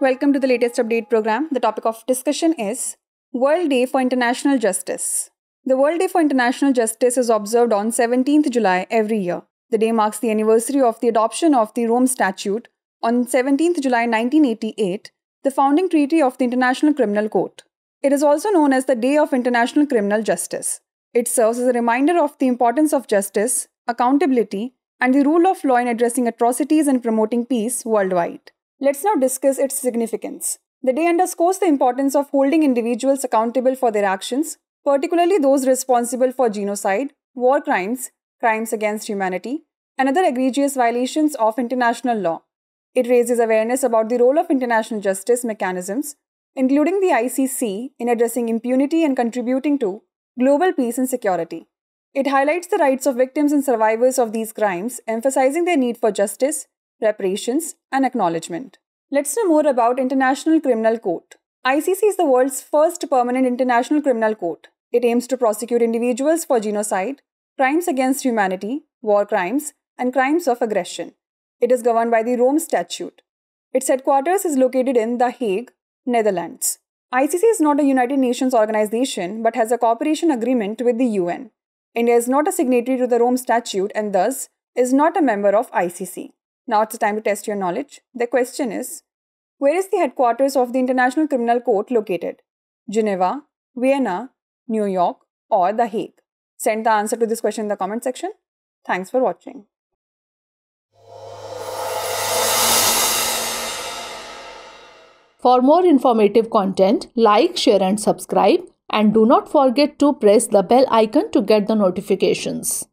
Welcome to the latest update program. The topic of discussion is World Day for International Justice. The World Day for International Justice is observed on 17th July every year. The day marks the anniversary of the adoption of the Rome Statute on 17th July 1988, the founding treaty of the International Criminal Court. It is also known as the Day of International Criminal Justice. It serves as a reminder of the importance of justice, accountability, and the rule of law in addressing atrocities and promoting peace worldwide. Let's now discuss its significance. The day underscores the importance of holding individuals accountable for their actions, particularly those responsible for genocide, war crimes, crimes against humanity, and other egregious violations of international law. It raises awareness about the role of international justice mechanisms, including the ICC, in addressing impunity and contributing to global peace and security. It highlights the rights of victims and survivors of these crimes, emphasizing their need for justice, reparations, and acknowledgement. Let's know more about International Criminal Court. ICC is the world's first permanent international criminal court. It aims to prosecute individuals for genocide, crimes against humanity, war crimes, and crimes of aggression. It is governed by the Rome Statute. Its headquarters is located in The Hague, Netherlands. ICC is not a United Nations organization but has a cooperation agreement with the UN. India is not a signatory to the Rome Statute and thus is not a member of ICC. Now it's time to test your knowledge. The question is Where is the headquarters of the International Criminal Court located? Geneva, Vienna, New York, or The Hague? Send the answer to this question in the comment section. Thanks for watching. For more informative content, like, share, and subscribe. And do not forget to press the bell icon to get the notifications.